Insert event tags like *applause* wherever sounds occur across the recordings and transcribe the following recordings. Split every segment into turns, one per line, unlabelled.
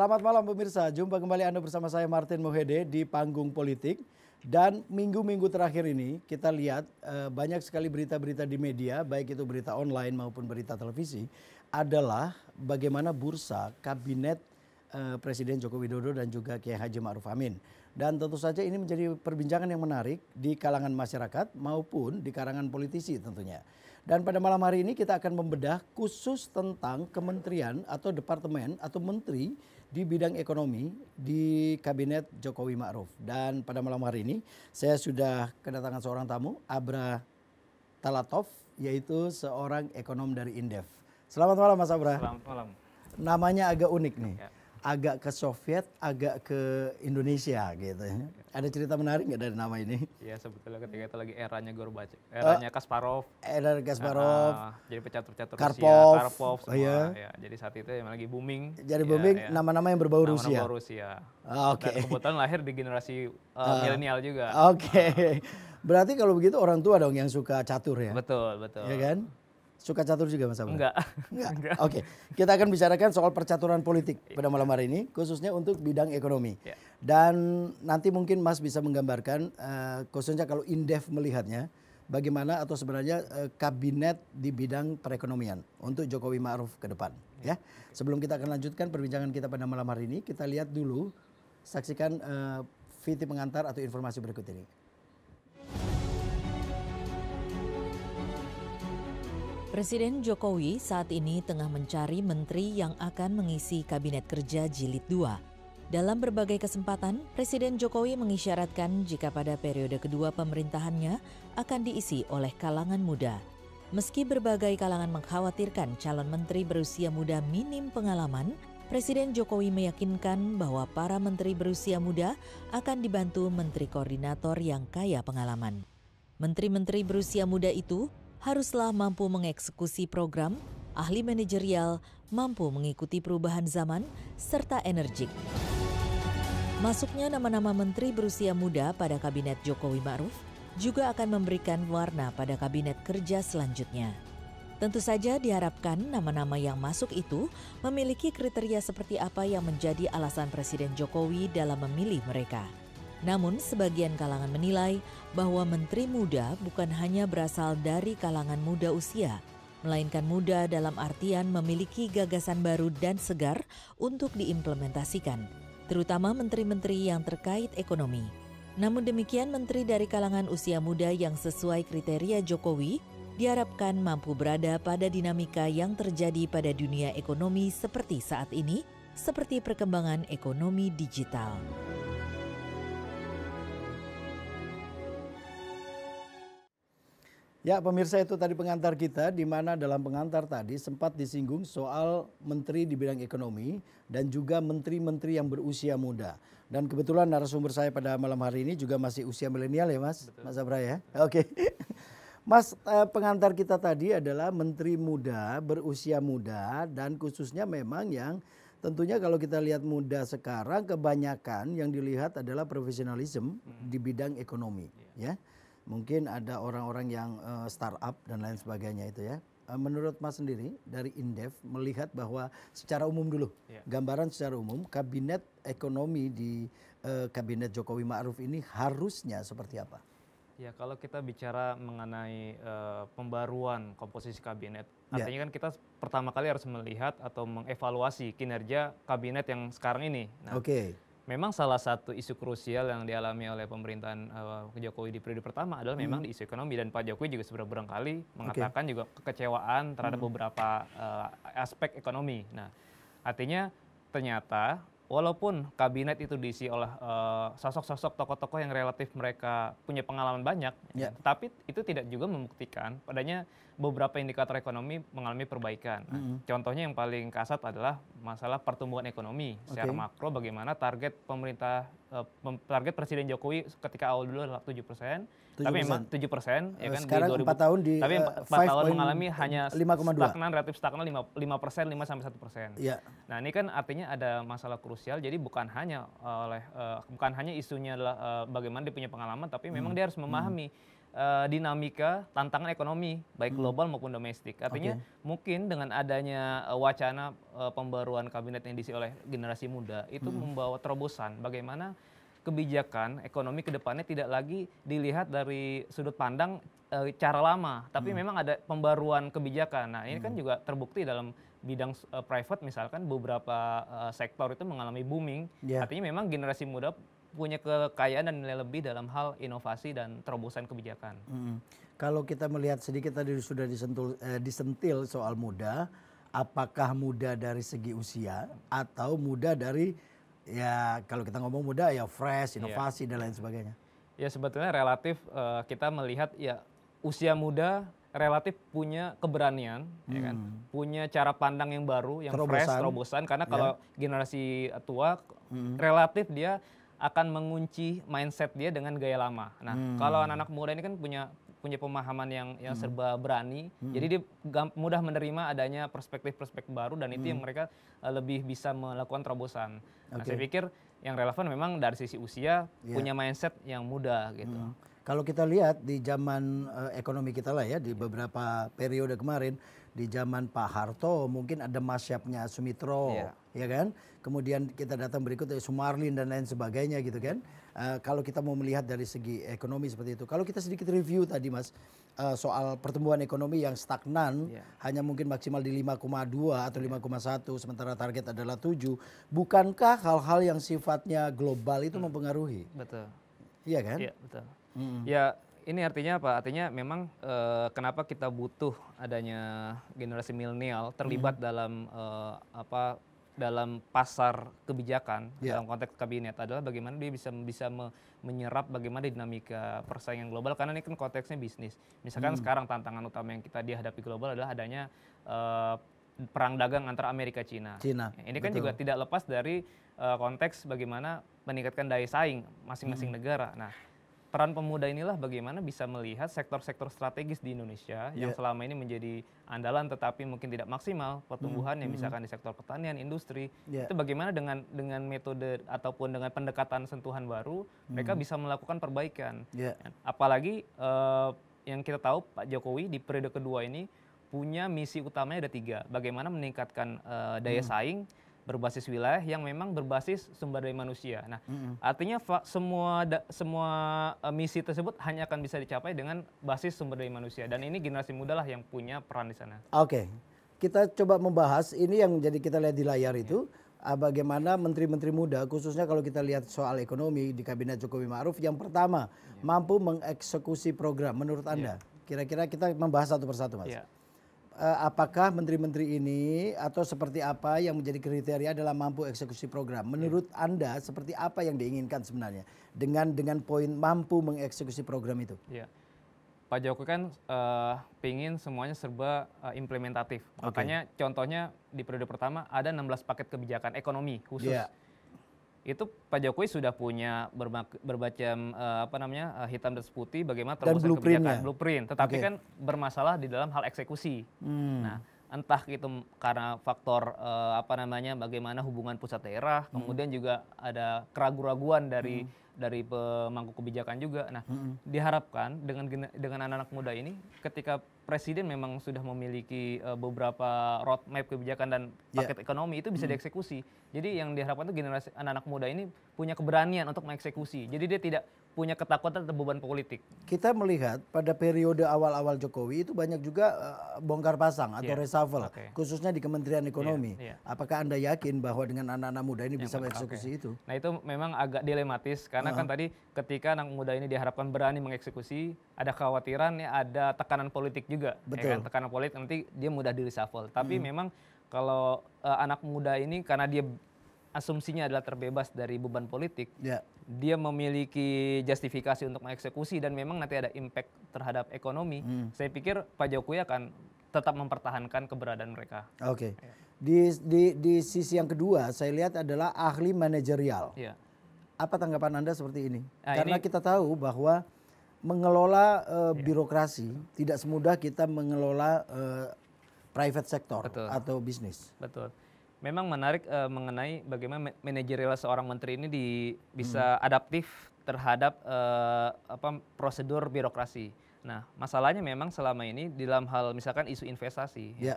Selamat malam pemirsa, jumpa kembali Anda bersama saya Martin Mohede di Panggung Politik. Dan minggu-minggu terakhir ini kita lihat eh, banyak sekali berita-berita di media, baik itu berita online maupun berita televisi, adalah bagaimana bursa kabinet eh, Presiden Joko Widodo dan juga Kiai Haji Ma'ruf Amin. Dan tentu saja ini menjadi perbincangan yang menarik di kalangan masyarakat maupun di kalangan politisi tentunya. Dan pada malam hari ini kita akan membedah khusus tentang kementerian atau departemen atau menteri di bidang ekonomi di Kabinet Jokowi Ma'ruf. Dan pada malam hari ini saya sudah kedatangan seorang tamu, Abra Talatov, yaitu seorang ekonom dari Indef. Selamat malam Mas Abra. Selamat malam. Namanya agak unik nih. Ya agak ke Soviet, agak ke Indonesia gitu. Ada cerita menarik nggak dari nama ini?
Iya sebetulnya ketika itu lagi eranya Gorbachev, eh, eranya uh, Kasparov. Era Kasparov. Uh, jadi pecatur-pecatur Karpov, Rusia, Karpov semua. Oh, iya. Ya, jadi saat itu yang lagi booming.
Jadi iya, booming iya. nama-nama ya. yang berbau nama Rusia. Berbau Rusia. Ah, oke. Okay.
kebetulan lahir di generasi uh, uh, milenial juga.
Oke. Okay. Uh. Berarti kalau begitu orang tua dong yang suka catur ya? Betul, betul. Ya kan? Suka catur juga Mas Abang? Enggak.
Enggak. Oke. Okay.
Kita akan bicarakan soal percaturan politik iya. pada malam hari ini khususnya untuk bidang ekonomi. Yeah. Dan nanti mungkin Mas bisa menggambarkan uh, khususnya kalau Indef melihatnya bagaimana atau sebenarnya uh, kabinet di bidang perekonomian untuk Jokowi Ma'ruf ke depan yeah. ya. Sebelum kita akan lanjutkan perbincangan kita pada malam hari ini, kita lihat dulu saksikan uh, VT pengantar atau informasi berikut ini.
Presiden Jokowi saat ini tengah mencari menteri yang akan mengisi Kabinet Kerja Jilid 2. Dalam berbagai kesempatan, Presiden Jokowi mengisyaratkan jika pada periode kedua pemerintahannya akan diisi oleh kalangan muda. Meski berbagai kalangan mengkhawatirkan calon menteri berusia muda minim pengalaman, Presiden Jokowi meyakinkan bahwa para menteri berusia muda akan dibantu menteri koordinator yang kaya pengalaman. Menteri-menteri berusia muda itu haruslah mampu mengeksekusi program, ahli manajerial, mampu mengikuti perubahan zaman, serta energik. Masuknya nama-nama menteri berusia muda pada kabinet Jokowi Ma'ruf juga akan memberikan warna pada kabinet kerja selanjutnya. Tentu saja diharapkan nama-nama yang masuk itu memiliki kriteria seperti apa yang menjadi alasan Presiden Jokowi dalam memilih mereka. Namun sebagian kalangan menilai bahwa menteri muda bukan hanya berasal dari kalangan muda usia, melainkan muda dalam artian memiliki gagasan baru dan segar untuk diimplementasikan, terutama menteri-menteri yang terkait ekonomi. Namun demikian, menteri dari kalangan usia muda yang sesuai kriteria Jokowi diharapkan mampu berada pada dinamika yang terjadi pada dunia ekonomi seperti saat ini, seperti perkembangan ekonomi digital. Ya, pemirsa itu tadi
pengantar kita di mana dalam pengantar tadi sempat disinggung soal menteri di bidang ekonomi dan juga menteri-menteri yang berusia muda. Dan kebetulan narasumber saya pada malam hari ini juga masih usia milenial ya, Mas. Betul. Mas zabra ya. Oke. Okay. *laughs* Mas, eh, pengantar kita tadi adalah menteri muda, berusia muda dan khususnya memang yang tentunya kalau kita lihat muda sekarang kebanyakan yang dilihat adalah profesionalisme hmm. di bidang ekonomi, yeah. ya mungkin ada orang-orang yang uh, startup dan lain sebagainya itu ya. Eh, menurut Mas sendiri dari Indef melihat bahwa secara umum dulu, yeah. gambaran secara umum kabinet ekonomi di uh, kabinet Jokowi Ma'ruf ini harusnya seperti apa?
Ya kalau kita bicara mengenai uh, pembaruan komposisi kabinet, yeah. artinya kan kita pertama kali harus melihat atau mengevaluasi kinerja kabinet yang sekarang ini. Nah, Oke. Okay memang salah satu isu krusial yang dialami oleh pemerintahan uh, Jokowi di periode pertama adalah hmm. memang di isu ekonomi dan Pak Jokowi juga seberapa berang kali mengatakan okay. juga kekecewaan terhadap hmm. beberapa uh, aspek ekonomi. Nah, artinya ternyata walaupun kabinet itu diisi oleh sosok eh, sosok-sosok tokoh-tokoh yang relatif mereka punya pengalaman banyak, yeah. tapi itu tidak juga membuktikan padanya beberapa indikator ekonomi mengalami perbaikan. mm -hmm. Contohnya yang paling kasat adalah masalah pertumbuhan ekonomi secara okay. makro bagaimana target pemerintah uh, target Presiden Jokowi ketika awal dulu adalah tujuh persen. tapi memang tujuh persen uh, ya eh, kan sekarang di 2000, 4 tahun di tapi eh, empat 4 tahun mengalami hanya stagnan relatif stagnan lima persen lima sampai satu persen. Yeah. Nah, ini kan artinya ada masalah krusial jadi bukan hanya oleh uh, bukan hanya isunya adalah uh, bagaimana dia punya pengalaman tapi memang hmm. dia harus memahami hmm uh, dinamika tantangan ekonomi baik hmm. global maupun domestik. Artinya okay. mungkin dengan adanya uh, wacana uh, pembaruan kabinet yang diisi oleh generasi muda itu hmm. membawa terobosan bagaimana kebijakan ekonomi kedepannya tidak lagi dilihat dari sudut pandang e, cara lama, tapi hmm. memang ada pembaruan kebijakan. Nah ini kan hmm. kan juga terbukti dalam bidang e, private misalkan beberapa e, sektor itu mengalami booming. Yeah. Artinya memang generasi muda punya kekayaan dan nilai lebih dalam hal inovasi dan terobosan kebijakan.
Hmm. Kalau kita melihat sedikit tadi sudah disentul, eh, disentil soal muda, apakah muda dari segi usia atau muda dari ya kalau kita ngomong muda ya fresh, iya. inovasi yeah. dan lain sebagainya.
Ya sebetulnya relatif uh, kita melihat ya usia muda relatif punya keberanian, hmm. ya kan? Mm. punya cara pandang yang baru, yang terobosan. fresh, terobosan. Karena iya. kalau yeah. generasi tua, hmm. relatif dia akan mengunci mindset dia dengan gaya lama. Nah, hmm. kalau anak-anak muda ini kan punya punya pemahaman yang yang hmm. serba berani. Hmm. Jadi dia mudah menerima adanya perspektif-perspektif baru dan itu hmm. yang mereka eh, lebih bisa melakukan terobosan. Okay. Nah, saya pikir yang relevan memang dari sisi usia yeah. punya mindset
yang muda gitu. Hmm. Kalau kita lihat di zaman uh, ekonomi kita lah ya di beberapa periode kemarin di zaman Pak Harto mungkin ada masyapnya Sumitro. Yeah ya kan? Kemudian kita datang berikut dari eh, Sumarlin dan lain sebagainya gitu kan. Uh, kalau kita mau melihat dari segi ekonomi seperti itu. Kalau kita sedikit review tadi Mas uh, soal pertumbuhan ekonomi yang stagnan yeah. hanya mungkin maksimal di 5,2 atau 5,1 iya. sementara target adalah 7. Bukankah hal-hal yang sifatnya global itu hmm. mempengaruhi? Betul. Iya kan? Iya, betul. Mm -hmm.
Ya ini artinya apa? Artinya memang e, kenapa kita butuh adanya generasi milenial terlibat mm -hmm. dalam e, apa dalam pasar kebijakan yeah. dalam konteks kabinet adalah bagaimana dia bisa bisa me, menyerap bagaimana dinamika persaingan global karena ini kan konteksnya bisnis. Misalkan hmm. sekarang tantangan utama yang kita dihadapi global adalah adanya uh, perang dagang antara Amerika Cina. Cina. Ya, ini kan betul. juga tidak lepas dari uh, konteks bagaimana meningkatkan daya saing masing-masing hmm. negara. Nah, peran pemuda inilah bagaimana bisa melihat sektor-sektor strategis di Indonesia yeah. yang selama ini menjadi andalan tetapi mungkin tidak maksimal pertumbuhan yang mm -hmm. di sektor pertanian, industri. Yeah. Itu bagaimana dengan dengan metode ataupun dengan pendekatan sentuhan baru mm. mereka hmm. bisa melakukan perbaikan. Yeah. Apalagi uh, yang kita tahu Pak Jokowi di periode kedua ini punya misi utamanya ada tiga. Bagaimana meningkatkan uh, daya mm. saing berbasis wilayah yang memang berbasis sumber daya manusia. Nah, mm-hmm. artinya semua da, semua e, misi tersebut hanya akan bisa dicapai dengan basis sumber daya manusia dan ini generasi muda lah yang punya peran di sana.
Oke. Okay. Kita coba membahas ini yang jadi kita lihat di layar itu yeah. bagaimana menteri-menteri muda khususnya kalau kita lihat soal ekonomi di kabinet Jokowi Ma'ruf yang pertama yeah. mampu mengeksekusi program menurut Anda. kira Kira-kira kita membahas satu persatu, Mas. Yeah. Eh, apakah menteri-menteri ini atau seperti apa yang menjadi kriteria dalam mampu eksekusi program. Hmm. Menurut hmm. Anda seperti apa yang diinginkan sebenarnya dengan dengan poin mampu mengeksekusi program itu?
Ya. Pak Jokowi kan uh, pingin semuanya serba uh, implementatif. Okay. Makanya contohnya di periode pertama ada 16 paket kebijakan ekonomi khusus. Yeah itu Pak Jokowi sudah punya bermacam uh, apa namanya uh, hitam dan putih bagaimana terobosan blueprint kebijakan blueprint tetapi okay. kan bermasalah di dalam hal eksekusi hmm. nah entah itu karena faktor uh, apa namanya bagaimana hubungan pusat daerah hmm. kemudian juga ada keraguan-keraguan dari hmm dari pemangku kebijakan juga. Nah, hmm. diharapkan dengan dengan anak-anak muda ini ketika presiden memang sudah memiliki uh, beberapa roadmap kebijakan dan ya. paket yeah. ekonomi itu bisa hmm. dieksekusi. Jadi yang diharapkan itu generasi anak-anak muda ini punya keberanian untuk mengeksekusi. Jadi dia tidak punya ketakutan atau beban politik.
Kita melihat pada periode awal-awal Jokowi itu banyak juga uh, bongkar pasang atau yeah. reshuffle okay. khususnya di Kementerian iya, Ekonomi. Yeah. Yeah. Apakah Anda yakin bahwa dengan anak-anak muda ini yeah. bisa mengeksekusi okay. itu?
Nah, itu memang agak dilematis karena karena uh -huh. kan tadi ketika anak muda ini diharapkan berani mengeksekusi, ada kekhawatiran ya ada tekanan politik juga. Betul. Ya kan? Tekanan politik nanti dia mudah di reshuffle. Tapi hmm. memang kalau uh, anak muda ini karena dia asumsinya adalah terbebas dari beban politik, yeah. dia memiliki justifikasi untuk mengeksekusi dan memang nanti ada impact terhadap ekonomi. Hmm. Saya pikir Pak Jokowi akan tetap mempertahankan keberadaan mereka.
Oke. Okay. Ya. Di, di di sisi yang kedua saya lihat adalah ahli manajerial. Yeah. Apa tanggapan Anda seperti ini? Nah, Karena ini... kita tahu bahwa mengelola uh, ya. birokrasi tidak semudah kita mengelola uh, private sector Betul. atau bisnis. Betul.
Memang menarik uh, mengenai bagaimana manajerial seorang menteri ini di, bisa hmm. adaptif terhadap uh, apa prosedur birokrasi. Nah, masalahnya memang selama ini dalam hal misalkan isu investasi. Yeah. Ya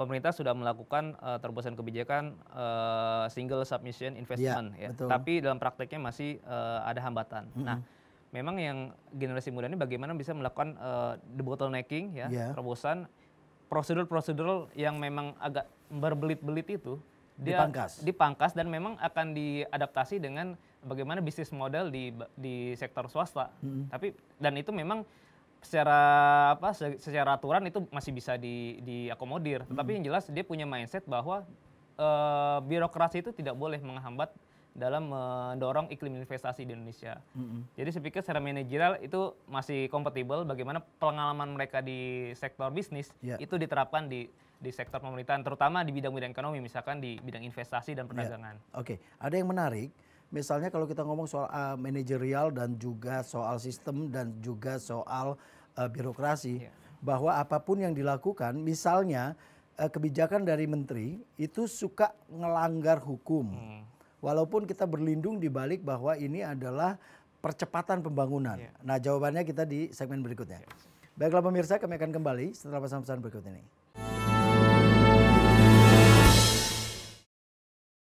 pemerintah sudah melakukan uh, terobosan kebijakan uh, single submission iya, investment ya, ya. tapi dalam prakteknya masih uh, ada hambatan. Mm -hmm. Nah, memang yang generasi muda ini bagaimana bisa melakukan uh, the bottlenecking ya, yeah. terobosan prosedur-prosedur yang memang agak berbelit-belit itu dia dipangkas. dipangkas dan memang akan diadaptasi dengan bagaimana bisnis model di di sektor swasta. -hmm. Tapi dan itu memang secara apa secara aturan itu masih bisa di diakomodir hmm. tetapi hmm. yang jelas dia punya mindset bahwa e, birokrasi itu tidak boleh menghambat dalam mendorong iklim investasi di Indonesia. hmm Jadi saya pikir secara manajerial itu masih kompatibel bagaimana pengalaman mereka di sektor bisnis yeah. itu diterapkan di di sektor pemerintahan terutama di bidang-bidang ekonomi misalkan di bidang investasi dan perdagangan.
Yeah. Oke, okay. ada yang menarik misalnya kalau kita ngomong soal uh, manajerial dan juga soal sistem dan juga soal uh, birokrasi yeah. bahwa apapun yang dilakukan misalnya uh, kebijakan dari menteri itu suka ngelanggar hukum. Hmm. Walaupun kita berlindung di balik bahwa ini adalah percepatan pembangunan. Yeah. Nah, jawabannya kita di segmen berikutnya. Yes. Iya. Baiklah pemirsa, kami akan kembali setelah pesan-pesan
berikut ini.